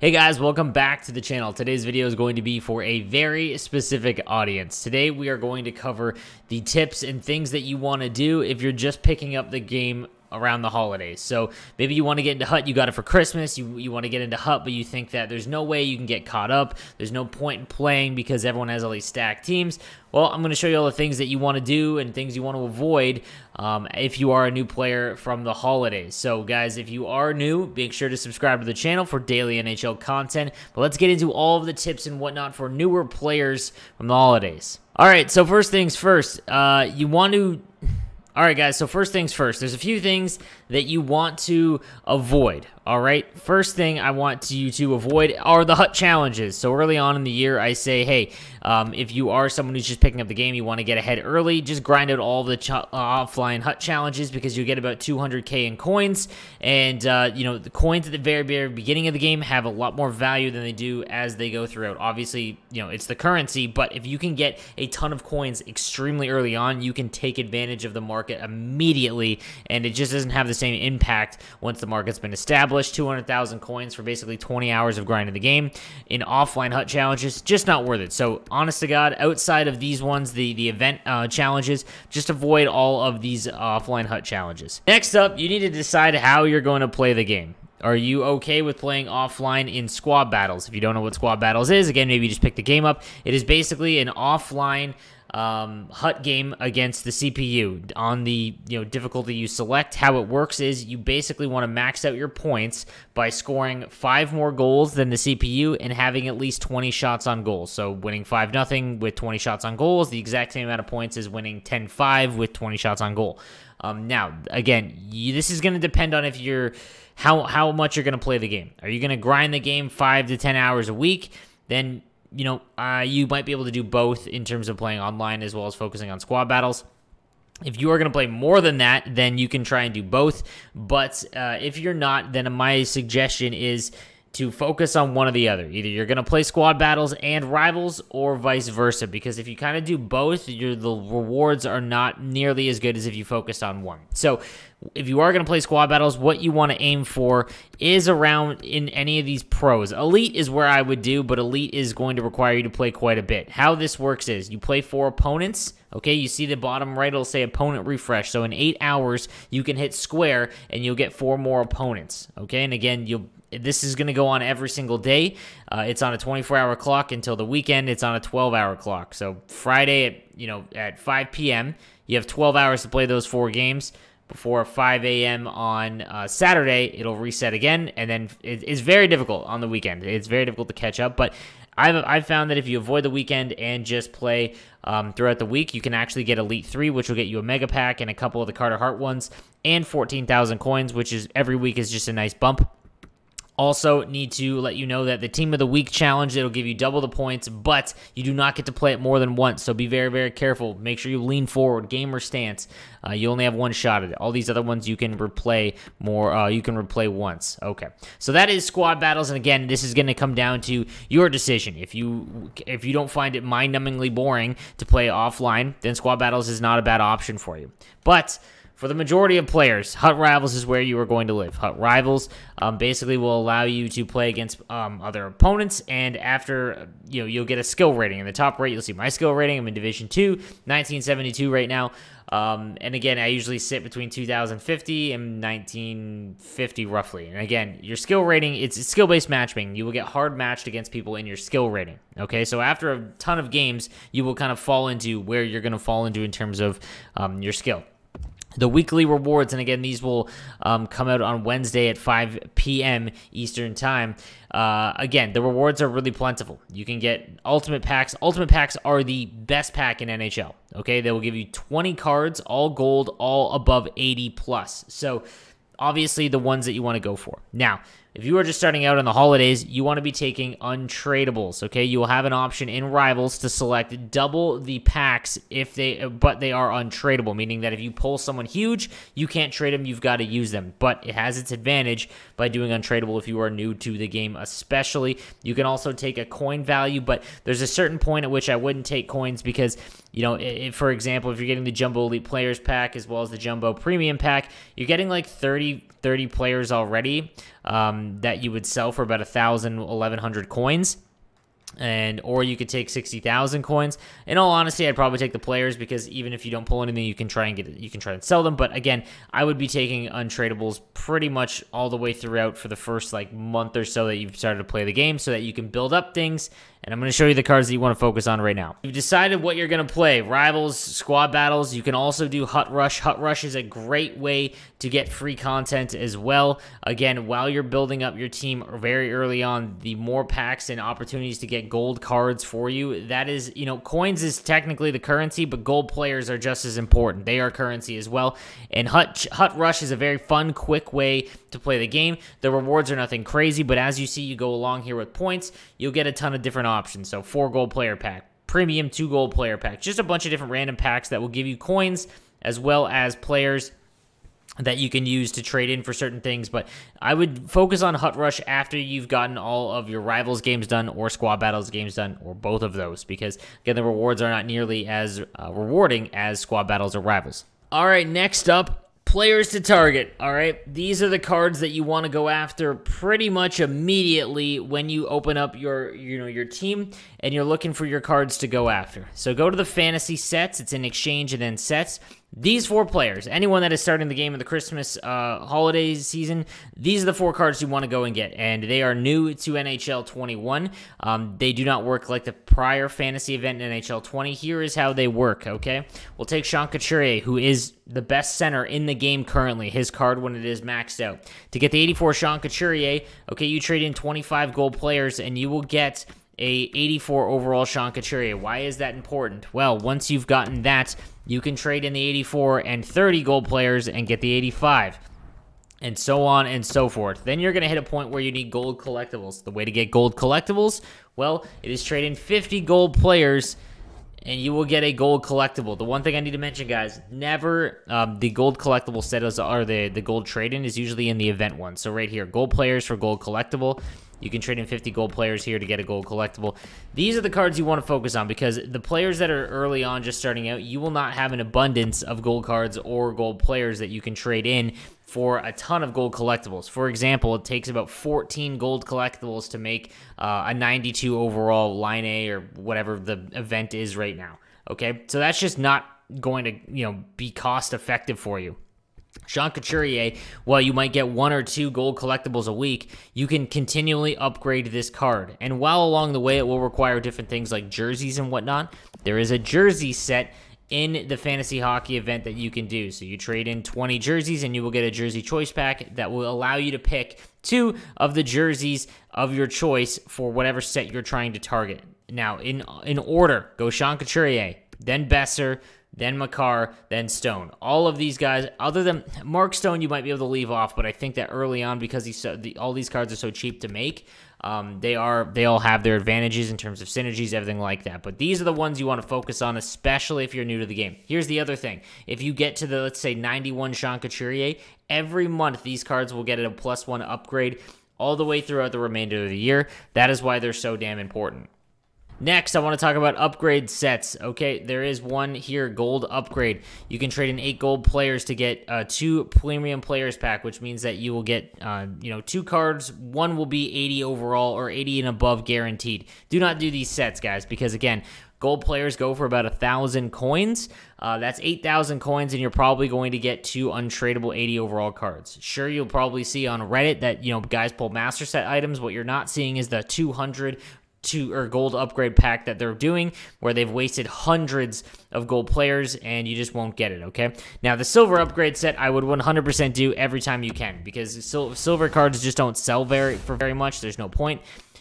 Hey guys, welcome back to the channel. Today's video is going to be for a very specific audience. Today we are going to cover the tips and things that you want to do if you're just picking up the game around the holidays. So maybe you want to get into Hut, you got it for Christmas, you, you want to get into Hut, but you think that there's no way you can get caught up, there's no point in playing because everyone has all these stacked teams. Well, I'm going to show you all the things that you want to do and things you want to avoid um, if you are a new player from the holidays. So, guys, if you are new, make sure to subscribe to the channel for daily NHL content. But let's get into all of the tips and whatnot for newer players from the holidays. All right, so first things first, uh, you want to all right, guys, so first things first, there's a few things that you want to avoid. All right, first thing I want you to avoid are the hut challenges. So early on in the year, I say, hey, um, if you are someone who's just picking up the game, you want to get ahead early, just grind out all the uh, offline hut challenges because you get about 200k in coins. And, uh, you know, the coins at the very, very beginning of the game have a lot more value than they do as they go throughout. Obviously, you know, it's the currency, but if you can get a ton of coins extremely early on, you can take advantage of the market immediately, and it just doesn't have the same impact once the market's been established established 200,000 coins for basically 20 hours of grinding the game in offline hut challenges. Just not worth it. So, honest to God, outside of these ones, the, the event uh, challenges, just avoid all of these offline hut challenges. Next up, you need to decide how you're going to play the game. Are you okay with playing offline in squad battles? If you don't know what squad battles is, again, maybe just pick the game up. It is basically an offline um, hut game against the CPU on the you know difficulty you select. How it works is you basically want to max out your points by scoring five more goals than the CPU and having at least 20 shots on goal. So winning five nothing with 20 shots on goal is the exact same amount of points as winning 10-5 with 20 shots on goal. Um, now, again, you, this is going to depend on if you're how how much you're going to play the game. Are you going to grind the game five to 10 hours a week? Then you know, uh, you might be able to do both in terms of playing online as well as focusing on squad battles. If you are going to play more than that, then you can try and do both. But uh, if you're not, then my suggestion is to focus on one or the other. Either you're going to play squad battles and rivals or vice versa because if you kind of do both, the rewards are not nearly as good as if you focused on one. So if you are going to play squad battles, what you want to aim for is around in any of these pros. Elite is where I would do, but Elite is going to require you to play quite a bit. How this works is you play four opponents, okay? You see the bottom right, it'll say opponent refresh. So in eight hours, you can hit square and you'll get four more opponents, okay? And again, you'll this is going to go on every single day. Uh, it's on a 24-hour clock until the weekend. It's on a 12-hour clock. So Friday at you know at 5 p.m. You have 12 hours to play those four games before 5 a.m. on uh, Saturday. It'll reset again, and then it, it's very difficult on the weekend. It's very difficult to catch up, but. I've, I've found that if you avoid the weekend and just play um, throughout the week, you can actually get Elite 3, which will get you a Mega Pack and a couple of the Carter Hart ones, and 14,000 coins, which is every week is just a nice bump also, need to let you know that the Team of the Week challenge, it'll give you double the points, but you do not get to play it more than once. So be very, very careful. Make sure you lean forward, gamer stance. Uh, you only have one shot at it. All these other ones you can replay more, uh, you can replay once. Okay. So that is squad battles. And again, this is going to come down to your decision. If you if you don't find it mind numbingly boring to play offline, then squad battles is not a bad option for you. But for the majority of players, Hut Rivals is where you are going to live. Hut Rivals um, basically will allow you to play against um, other opponents, and after uh, you know you'll get a skill rating. In the top right, you'll see my skill rating. I'm in Division Two, 1972 right now. Um, and again, I usually sit between 2050 and 1950 roughly. And again, your skill rating, it's skill-based matchmaking. You will get hard matched against people in your skill rating. Okay, so after a ton of games, you will kind of fall into where you're going to fall into in terms of um, your skill the weekly rewards. And again, these will um, come out on Wednesday at 5 p.m. Eastern Time. Uh, again, the rewards are really plentiful. You can get ultimate packs. Ultimate packs are the best pack in NHL. Okay, they will give you 20 cards, all gold, all above 80 plus. So obviously, the ones that you want to go for. Now, if you are just starting out in the holidays, you want to be taking untradables, okay? You will have an option in Rivals to select double the packs if they but they are untradable. meaning that if you pull someone huge, you can't trade them, you've got to use them. But it has its advantage by doing untradable if you are new to the game especially. You can also take a coin value, but there's a certain point at which I wouldn't take coins because you know, if, for example, if you're getting the Jumbo Elite Players pack as well as the Jumbo Premium pack, you're getting like 30 30 players already um, that you would sell for about 1,000, 1,100 coins and or you could take 60,000 coins. In all honesty, I'd probably take the players because even if you don't pull anything, you can try and get you can try and sell them, but again, I would be taking untradables pretty much all the way throughout for the first like month or so that you've started to play the game so that you can build up things. And I'm going to show you the cards that you want to focus on right now. You've decided what you're going to play, rivals, squad battles. You can also do hut rush. Hut rush is a great way to get free content as well. Again, while you're building up your team very early on, the more packs and opportunities to get gold cards for you, that is, you know, coins is technically the currency, but gold players are just as important. They are currency as well. And Hut, Hut Rush is a very fun, quick way to play the game. The rewards are nothing crazy, but as you see, you go along here with points, you'll get a ton of different options. So, four gold player pack, premium two gold player pack, just a bunch of different random packs that will give you coins as well as players that you can use to trade in for certain things, but I would focus on Hut Rush after you've gotten all of your Rivals games done or Squad Battles games done or both of those because, again, the rewards are not nearly as uh, rewarding as Squad Battles or Rivals. All right, next up players to target all right these are the cards that you want to go after pretty much immediately when you open up your you know your team and you're looking for your cards to go after so go to the fantasy sets it's in exchange and then sets these four players, anyone that is starting the game of the Christmas uh, holiday season, these are the four cards you want to go and get, and they are new to NHL 21. Um, they do not work like the prior fantasy event in NHL 20. Here is how they work, okay? We'll take Sean Couturier, who is the best center in the game currently, his card when it is maxed out. To get the 84 Sean Couturier, okay, you trade in 25 gold players, and you will get a 84 overall Sean Couturier. Why is that important? Well, once you've gotten that, you can trade in the 84 and 30 gold players and get the 85 and so on and so forth. Then you're going to hit a point where you need gold collectibles. The way to get gold collectibles, well, it is trade in 50 gold players and you will get a gold collectible. The one thing I need to mention, guys, never um, the gold collectible set is, or the, the gold trade-in is usually in the event one. So right here, gold players for gold collectible. You can trade in 50 gold players here to get a gold collectible. These are the cards you want to focus on because the players that are early on just starting out, you will not have an abundance of gold cards or gold players that you can trade in for a ton of gold collectibles. For example, it takes about 14 gold collectibles to make uh, a 92 overall line A or whatever the event is right now. Okay, so that's just not going to you know be cost effective for you. Jean Couturier, while you might get one or two gold collectibles a week, you can continually upgrade this card. And while along the way it will require different things like jerseys and whatnot, there is a jersey set in the fantasy hockey event that you can do. So you trade in 20 jerseys and you will get a jersey choice pack that will allow you to pick two of the jerseys of your choice for whatever set you're trying to target. Now, in in order, go Sean Couturier, then Besser, then McCarr, then Stone. All of these guys, other than Mark Stone, you might be able to leave off, but I think that early on, because he's so, the, all these cards are so cheap to make, um, they are they all have their advantages in terms of synergies, everything like that. But these are the ones you want to focus on, especially if you're new to the game. Here's the other thing: if you get to the let's say 91 Sean Couturier, every month these cards will get a plus one upgrade all the way throughout the remainder of the year. That is why they're so damn important. Next, I want to talk about upgrade sets. Okay, there is one here, gold upgrade. You can trade in eight gold players to get uh, two premium players pack, which means that you will get, uh, you know, two cards. One will be 80 overall or 80 and above guaranteed. Do not do these sets, guys, because again, Gold players go for about a thousand coins. Uh, that's eight thousand coins, and you're probably going to get two untradeable 80 overall cards. Sure, you'll probably see on Reddit that you know guys pull master set items. What you're not seeing is the 200 to or gold upgrade pack that they're doing where they've wasted hundreds of gold players and you just won't get it okay now the silver upgrade set i would 100% do every time you can because silver cards just don't sell very for very much there's no point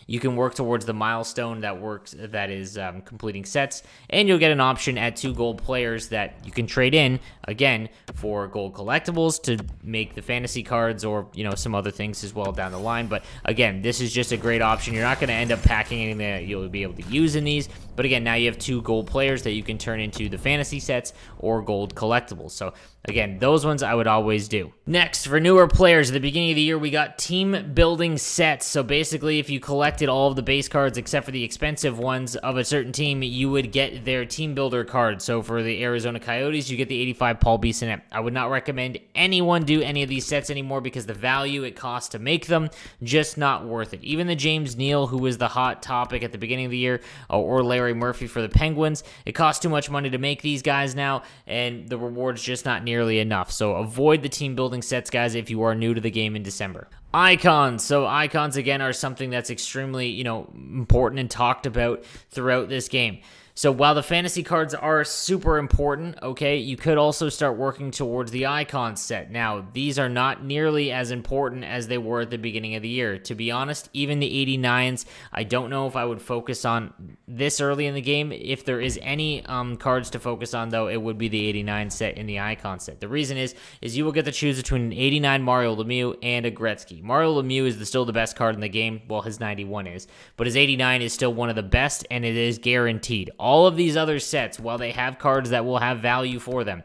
you can work towards the milestone that works that is um, completing sets, and you'll get an option at two gold players that you can trade in again for gold collectibles to make the fantasy cards or you know some other things as well down the line. But again, this is just a great option. You're not going to end up packing anything that you'll be able to use in these. But again, now you have two gold players that you can turn into the fantasy sets or gold collectibles. So again, those ones I would always do. Next, for newer players, at the beginning of the year, we got team building sets. So basically, if you collect collected all of the base cards except for the expensive ones of a certain team, you would get their team builder card. So for the Arizona Coyotes, you get the 85 Paul Beeson. I would not recommend anyone do any of these sets anymore because the value it costs to make them, just not worth it. Even the James Neal, who was the hot topic at the beginning of the year, uh, or Larry Murphy for the Penguins, it costs too much money to make these guys now, and the reward's just not nearly enough. So avoid the team building sets, guys, if you are new to the game in December. Icons. So icons again are something that's extremely, you know, important and talked about throughout this game. So while the fantasy cards are super important, okay, you could also start working towards the icon set. Now, these are not nearly as important as they were at the beginning of the year. To be honest, even the 89s, I don't know if I would focus on this early in the game. If there is any um, cards to focus on, though, it would be the 89 set and the icon set. The reason is, is you will get to choose between an 89 Mario Lemieux and a Gretzky. Mario Lemieux is the, still the best card in the game. Well, his 91 is, but his 89 is still one of the best, and it is guaranteed all of these other sets, while they have cards that will have value for them,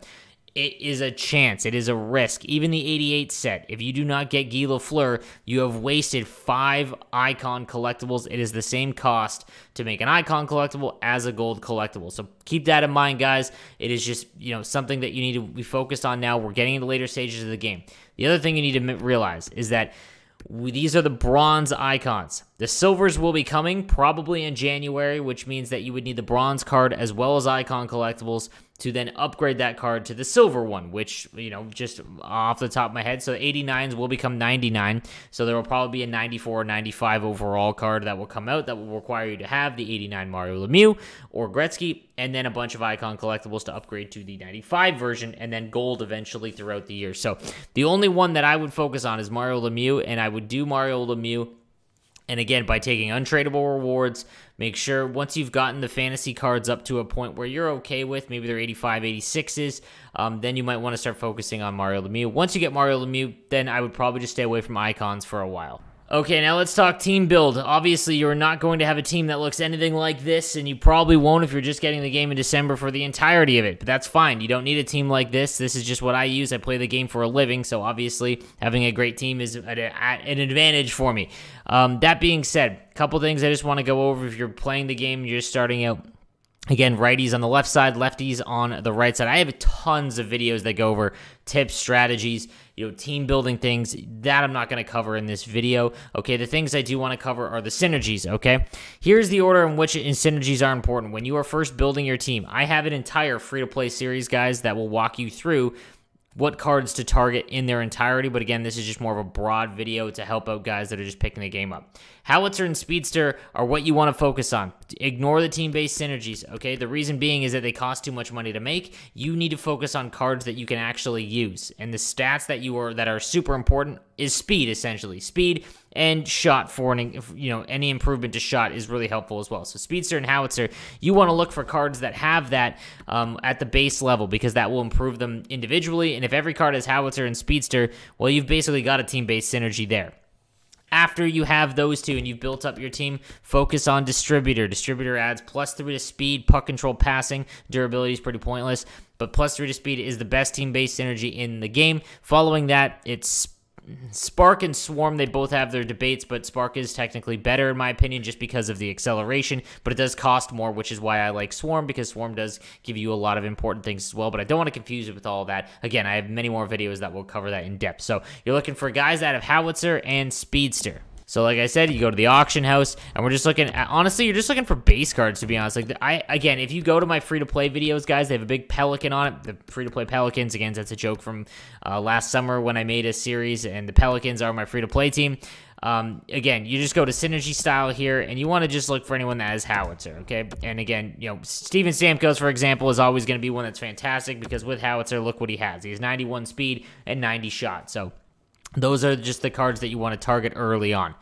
it is a chance. It is a risk. Even the 88 set, if you do not get Guy Lafleur, you have wasted five icon collectibles. It is the same cost to make an icon collectible as a gold collectible. So keep that in mind, guys. It is just, you know, something that you need to be focused on now. We're getting into later stages of the game. The other thing you need to realize is that these are the bronze icons. The silvers will be coming probably in January, which means that you would need the bronze card as well as icon collectibles to then upgrade that card to the silver one, which, you know, just off the top of my head. So 89s will become 99. So there will probably be a 94 95 overall card that will come out that will require you to have the 89 Mario Lemieux or Gretzky, and then a bunch of icon collectibles to upgrade to the 95 version, and then gold eventually throughout the year. So the only one that I would focus on is Mario Lemieux, and I would do Mario Lemieux and again, by taking untradable rewards, make sure once you've gotten the fantasy cards up to a point where you're okay with, maybe they're 85, 86s, um, then you might want to start focusing on Mario Lemieux. Once you get Mario Lemieux, then I would probably just stay away from icons for a while. Okay, now let's talk team build. Obviously, you're not going to have a team that looks anything like this, and you probably won't if you're just getting the game in December for the entirety of it, but that's fine. You don't need a team like this. This is just what I use. I play the game for a living, so obviously, having a great team is an advantage for me. Um, that being said, a couple things I just want to go over if you're playing the game and you're just starting out. Again, righties on the left side, lefties on the right side. I have tons of videos that go over tips, strategies, you know, team building things that I'm not going to cover in this video. Okay, the things I do want to cover are the synergies. Okay, here's the order in which synergies are important when you are first building your team. I have an entire free to play series, guys, that will walk you through what cards to target in their entirety. But again, this is just more of a broad video to help out guys that are just picking the game up. Howitzer and Speedster are what you want to focus on. Ignore the team-based synergies, okay? The reason being is that they cost too much money to make. You need to focus on cards that you can actually use. And the stats that you are that are super important is speed, essentially. Speed and shot for you know any improvement to shot is really helpful as well. So speedster and howitzer, you want to look for cards that have that um, at the base level because that will improve them individually. And if every card has howitzer and speedster, well, you've basically got a team-based synergy there after you have those two and you've built up your team, focus on distributor. Distributor adds plus three to speed, puck control, passing. Durability is pretty pointless, but plus three to speed is the best team based synergy in the game. Following that, it's Spark and Swarm, they both have their debates, but Spark is technically better, in my opinion, just because of the acceleration, but it does cost more, which is why I like Swarm, because Swarm does give you a lot of important things as well, but I don't want to confuse it with all that. Again, I have many more videos that will cover that in depth. So you're looking for guys that have Howitzer and Speedster. So like I said, you go to the auction house, and we're just looking. At, honestly, you're just looking for base cards to be honest. Like I again, if you go to my free to play videos, guys, they have a big pelican on it. The free to play pelicans again. That's a joke from uh, last summer when I made a series, and the pelicans are my free to play team. Um, again, you just go to synergy style here, and you want to just look for anyone that has howitzer, okay? And again, you know, Steven Stamkos, for example, is always going to be one that's fantastic because with howitzer, look what he has. He has 91 speed and 90 shot. So those are just the cards that you want to target early on.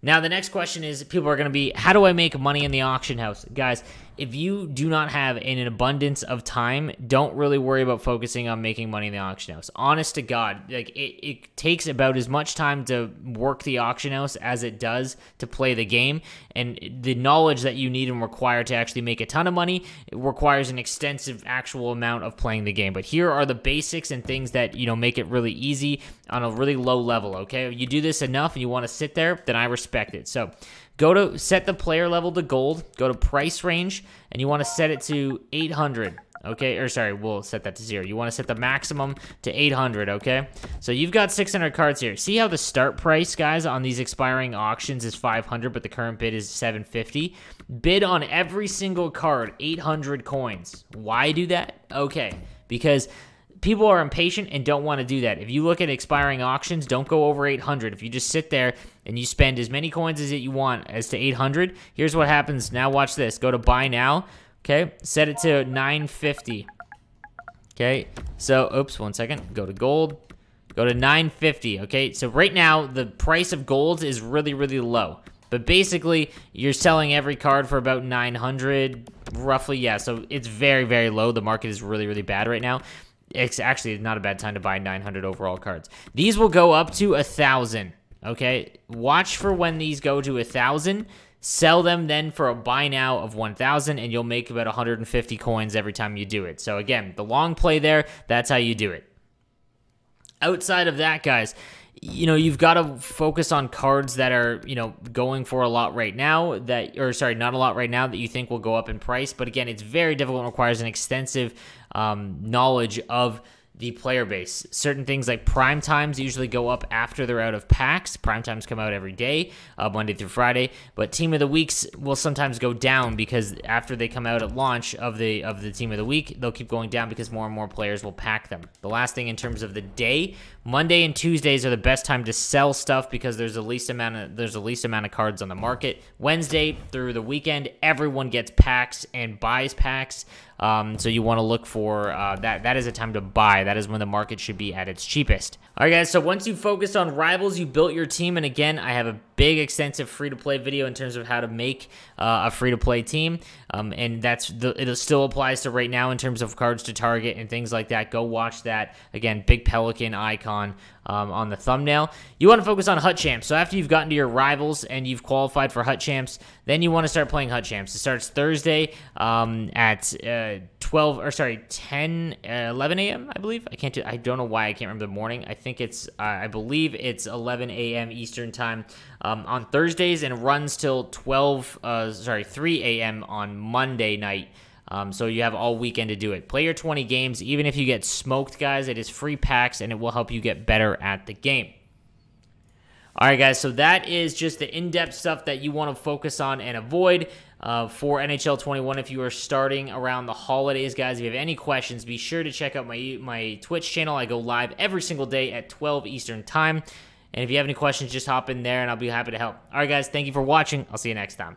Now, the next question is people are going to be, how do I make money in the auction house? Guys, if you do not have an abundance of time, don't really worry about focusing on making money in the auction house. Honest to God, like it, it takes about as much time to work the auction house as it does to play the game. And the knowledge that you need and require to actually make a ton of money requires an extensive actual amount of playing the game. But here are the basics and things that, you know, make it really easy on a really low level, okay? You do this enough and you want to sit there, then I respect it. So, Go to set the player level to gold, go to price range, and you want to set it to 800. Okay, or sorry, we'll set that to zero. You want to set the maximum to 800, okay? So you've got 600 cards here. See how the start price, guys, on these expiring auctions is 500, but the current bid is 750? Bid on every single card, 800 coins. Why do that? Okay, because people are impatient and don't want to do that. If you look at expiring auctions, don't go over 800. If you just sit there and you spend as many coins as you want as to 800, here's what happens. Now watch this. Go to buy now, okay? Set it to 950. Okay? So, oops, one second. Go to gold. Go to 950, okay? So right now the price of gold is really really low. But basically, you're selling every card for about 900 roughly. Yeah, so it's very very low. The market is really really bad right now it's actually not a bad time to buy 900 overall cards. These will go up to a 1,000, okay? Watch for when these go to a 1,000. Sell them then for a buy now of 1,000, and you'll make about 150 coins every time you do it. So again, the long play there, that's how you do it. Outside of that, guys, you know you've got to focus on cards that are you know going for a lot right now that or sorry not a lot right now that you think will go up in price but again it's very difficult and requires an extensive um, knowledge of the player base. Certain things like prime times usually go up after they're out of packs. Prime times come out every day, uh, Monday through Friday. But team of the weeks will sometimes go down because after they come out at launch of the of the team of the week, they'll keep going down because more and more players will pack them. The last thing in terms of the day, Monday and Tuesdays are the best time to sell stuff because there's the least amount of there's the least amount of cards on the market. Wednesday through the weekend, everyone gets packs and buys packs. Um, so you want to look for uh, that. That is a time to buy. That is when the market should be at its cheapest. All right, guys. So once you focused on rivals, you built your team. And again, I have a big, extensive free to play video in terms of how to make uh, a free to play team. Um, and that's the, it still applies to right now in terms of cards to target and things like that. Go watch that. Again, big Pelican icon um, on the thumbnail. You want to focus on Hut Champs. So after you've gotten to your rivals and you've qualified for Hut Champs, then you want to start playing Hut Champs. It starts Thursday um, at uh, 12, or sorry, 10, uh, 11 a.m., I believe. I can't do, I don't know why I can't remember the morning. I think it's, uh, I believe it's 11 a.m. Eastern time um, on Thursdays and runs till 12, uh, sorry, 3 a.m. on Monday night. Um, so you have all weekend to do it. Play your 20 games, even if you get smoked, guys. It is free packs and it will help you get better at the game. All right, guys, so that is just the in depth stuff that you want to focus on and avoid. Uh, for NHL 21 if you are starting around the holidays, guys. If you have any questions, be sure to check out my my Twitch channel. I go live every single day at 12 Eastern Time. And if you have any questions, just hop in there and I'll be happy to help. All right, guys, thank you for watching. I'll see you next time.